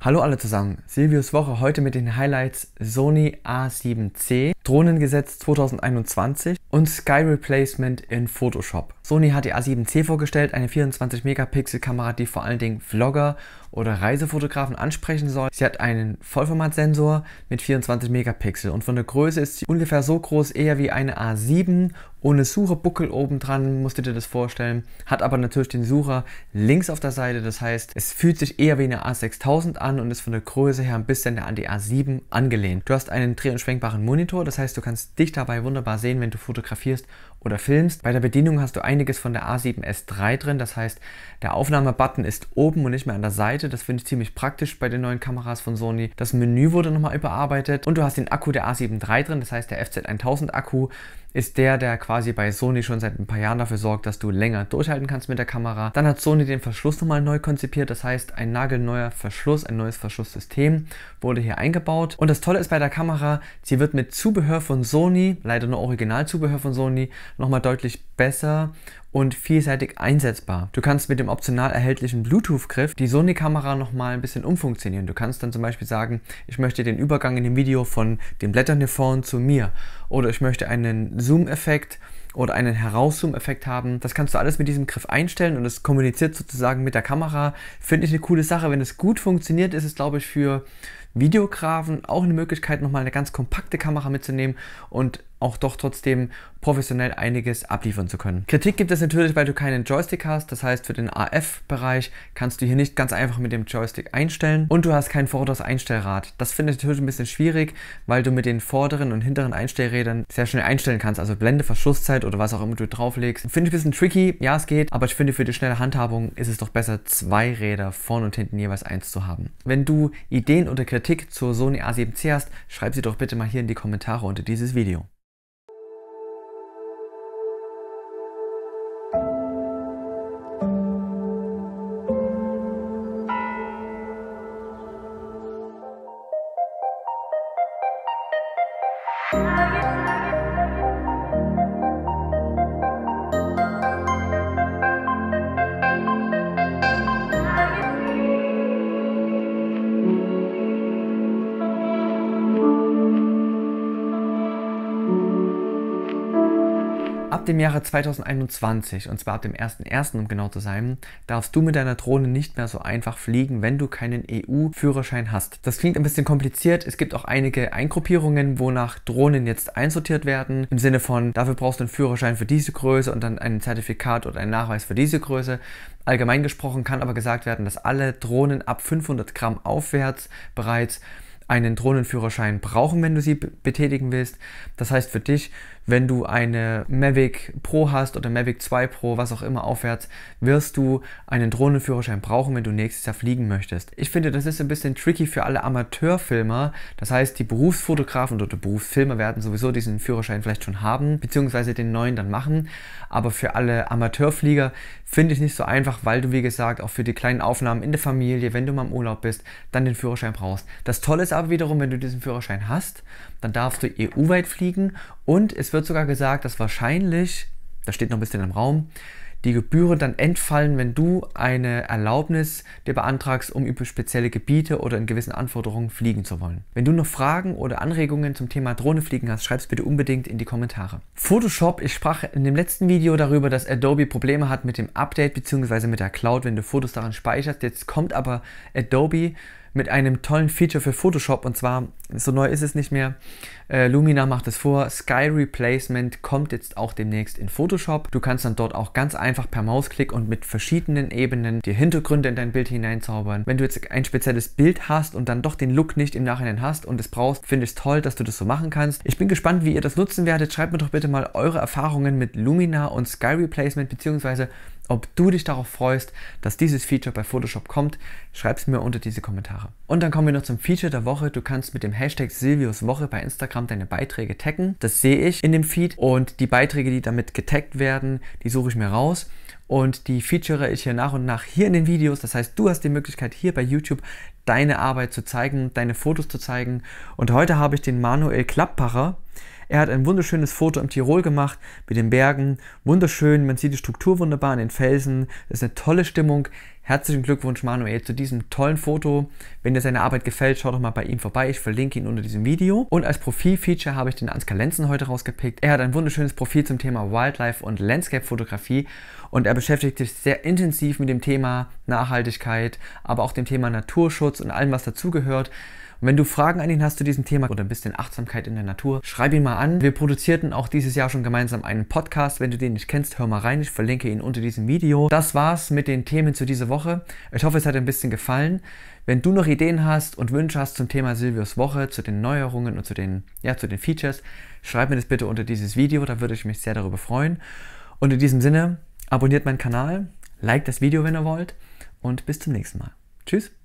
Hallo alle zusammen, Silvius Woche heute mit den Highlights Sony A7C, Drohnengesetz 2021 und Sky Replacement in Photoshop. Sony hat die A7C vorgestellt, eine 24-Megapixel-Kamera, die vor allen Dingen Vlogger oder Reisefotografen ansprechen soll. Sie hat einen Vollformatsensor mit 24 Megapixel und von der Größe ist sie ungefähr so groß eher wie eine A7 ohne Sucherbuckel obendran, musst du dir das vorstellen. Hat aber natürlich den Sucher links auf der Seite, das heißt, es fühlt sich eher wie eine A6000 an und ist von der Größe her ein bisschen an die A7 angelehnt. Du hast einen dreh- und schwenkbaren Monitor, das heißt, du kannst dich dabei wunderbar sehen, wenn du fotografierst oder filmst. Bei der Bedienung hast du einiges von der A7S3 drin, das heißt, der Aufnahmebutton ist oben und nicht mehr an der Seite. Das finde ich ziemlich praktisch bei den neuen Kameras von Sony. Das Menü wurde nochmal überarbeitet und du hast den Akku der A7 III drin, das heißt, der FZ1000 Akku ist der, der quasi bei Sony schon seit ein paar Jahren dafür sorgt, dass du länger durchhalten kannst mit der Kamera. Dann hat Sony den Verschluss nochmal neu konzipiert, das heißt ein nagelneuer Verschluss, ein neues Verschlusssystem wurde hier eingebaut. Und das Tolle ist bei der Kamera, sie wird mit Zubehör von Sony, leider nur Originalzubehör von Sony, nochmal deutlich besser und vielseitig einsetzbar. Du kannst mit dem optional erhältlichen Bluetooth-Griff die Sony-Kamera nochmal ein bisschen umfunktionieren. Du kannst dann zum Beispiel sagen, ich möchte den Übergang in dem Video von den Blättern hier vorne zu mir oder ich möchte einen Zoom-Effekt oder einen Herauszoom-Effekt haben. Das kannst du alles mit diesem Griff einstellen und es kommuniziert sozusagen mit der Kamera. Finde ich eine coole Sache. Wenn es gut funktioniert, ist es, glaube ich, für Videografen auch eine Möglichkeit, nochmal eine ganz kompakte Kamera mitzunehmen und auch doch trotzdem professionell einiges abliefern zu können. Kritik gibt es natürlich, weil du keinen Joystick hast, das heißt für den AF-Bereich kannst du hier nicht ganz einfach mit dem Joystick einstellen und du hast kein vorderes Einstellrad. Das finde ich natürlich ein bisschen schwierig, weil du mit den vorderen und hinteren Einstellrädern sehr schnell einstellen kannst, also Blende, Verschlusszeit oder was auch immer du drauflegst. Finde ich ein bisschen tricky, ja es geht, aber ich finde für die schnelle Handhabung ist es doch besser, zwei Räder vorne und hinten jeweils eins zu haben. Wenn du Ideen oder Kritik zur Sony A7C hast, schreib sie doch bitte mal hier in die Kommentare unter dieses Video. Ab dem Jahre 2021, und zwar ab dem 01.01. um genau zu sein, darfst du mit deiner Drohne nicht mehr so einfach fliegen, wenn du keinen EU-Führerschein hast. Das klingt ein bisschen kompliziert. Es gibt auch einige Eingruppierungen, wonach Drohnen jetzt einsortiert werden. Im Sinne von, dafür brauchst du einen Führerschein für diese Größe und dann ein Zertifikat oder einen Nachweis für diese Größe. Allgemein gesprochen kann aber gesagt werden, dass alle Drohnen ab 500 Gramm aufwärts bereits einen Drohnenführerschein brauchen, wenn du sie betätigen willst. Das heißt für dich, wenn du eine Mavic Pro hast oder Mavic 2 Pro, was auch immer aufwärts, wirst du einen Drohnenführerschein brauchen, wenn du nächstes Jahr fliegen möchtest. Ich finde, das ist ein bisschen tricky für alle Amateurfilmer. Das heißt, die Berufsfotografen oder Berufsfilmer werden sowieso diesen Führerschein vielleicht schon haben, beziehungsweise den neuen dann machen. Aber für alle Amateurflieger finde ich nicht so einfach, weil du, wie gesagt, auch für die kleinen Aufnahmen in der Familie, wenn du mal im Urlaub bist, dann den Führerschein brauchst. Das Tolle ist aber wiederum, wenn du diesen Führerschein hast, dann darfst du EU-weit fliegen und es wird wird sogar gesagt, dass wahrscheinlich, das steht noch ein bisschen im Raum, die Gebühren dann entfallen, wenn du eine Erlaubnis dir beantragst, um über spezielle Gebiete oder in gewissen Anforderungen fliegen zu wollen. Wenn du noch Fragen oder Anregungen zum Thema Drohne fliegen hast, schreib es bitte unbedingt in die Kommentare. Photoshop, ich sprach in dem letzten Video darüber, dass Adobe Probleme hat mit dem Update bzw. mit der Cloud, wenn du Fotos daran speicherst. Jetzt kommt aber Adobe mit einem tollen Feature für Photoshop und zwar, so neu ist es nicht mehr, äh, Lumina macht es vor, Sky Replacement kommt jetzt auch demnächst in Photoshop. Du kannst dann dort auch ganz einfach per Mausklick und mit verschiedenen Ebenen dir Hintergründe in dein Bild hineinzaubern. Wenn du jetzt ein spezielles Bild hast und dann doch den Look nicht im Nachhinein hast und es brauchst, finde ich es toll, dass du das so machen kannst. Ich bin gespannt, wie ihr das nutzen werdet. Schreibt mir doch bitte mal eure Erfahrungen mit Lumina und Sky Replacement beziehungsweise ob du dich darauf freust, dass dieses Feature bei Photoshop kommt, schreib es mir unter diese Kommentare. Und dann kommen wir noch zum Feature der Woche. Du kannst mit dem Hashtag Silvius Woche bei Instagram deine Beiträge taggen. Das sehe ich in dem Feed und die Beiträge, die damit getaggt werden, die suche ich mir raus und die feature ich hier nach und nach hier in den Videos. Das heißt, du hast die Möglichkeit hier bei YouTube deine Arbeit zu zeigen, deine Fotos zu zeigen. Und heute habe ich den Manuel Klappbacher er hat ein wunderschönes Foto im Tirol gemacht mit den Bergen. Wunderschön, man sieht die Struktur wunderbar an den Felsen. Das ist eine tolle Stimmung. Herzlichen Glückwunsch, Manuel, zu diesem tollen Foto. Wenn dir seine Arbeit gefällt, schau doch mal bei ihm vorbei. Ich verlinke ihn unter diesem Video. Und als Profilfeature habe ich den Ansgar Lenzen heute rausgepickt. Er hat ein wunderschönes Profil zum Thema Wildlife und Landscape-Fotografie und er beschäftigt sich sehr intensiv mit dem Thema Nachhaltigkeit, aber auch dem Thema Naturschutz und allem, was dazugehört. Und wenn du Fragen an ihn hast zu diesem Thema oder ein bisschen Achtsamkeit in der Natur, schreib ihn mal an. Wir produzierten auch dieses Jahr schon gemeinsam einen Podcast. Wenn du den nicht kennst, hör mal rein. Ich verlinke ihn unter diesem Video. Das war's mit den Themen zu dieser Woche. Ich hoffe, es hat ein bisschen gefallen. Wenn du noch Ideen hast und Wünsche hast zum Thema Silvius Woche, zu den Neuerungen und zu den, ja, zu den Features, schreib mir das bitte unter dieses Video. Da würde ich mich sehr darüber freuen. Und in diesem Sinne, abonniert meinen Kanal, liked das Video, wenn ihr wollt und bis zum nächsten Mal. Tschüss.